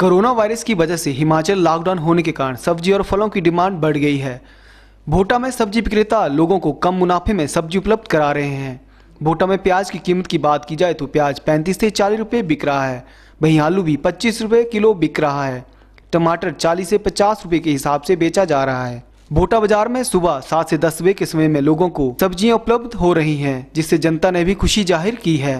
corona virus की वजह से हिमाचल लॉकडाउन होने के कारण सब्जी और फलों की डिमांड बढ़ गई है भोटा में सब्जी विक्रेता लोगों को कम मुनाफे में सब्जी उपलब्ध करा रहे हैं भोटा में प्याज की कीमत की बात की जाए तो प्याज 35 से 40 रुपए बिक रहा है वहीं आलू भी 25 रुपए किलो बिक रहा है टमाटर 40 से 50 रुपए के हिसाब से बेचा जा रहा है भोटा बाजार में सुबह सात से दस बजे के समय में लोगों को सब्जियां उपलब्ध हो रही हैं जिससे जनता ने भी खुशी जाहिर की है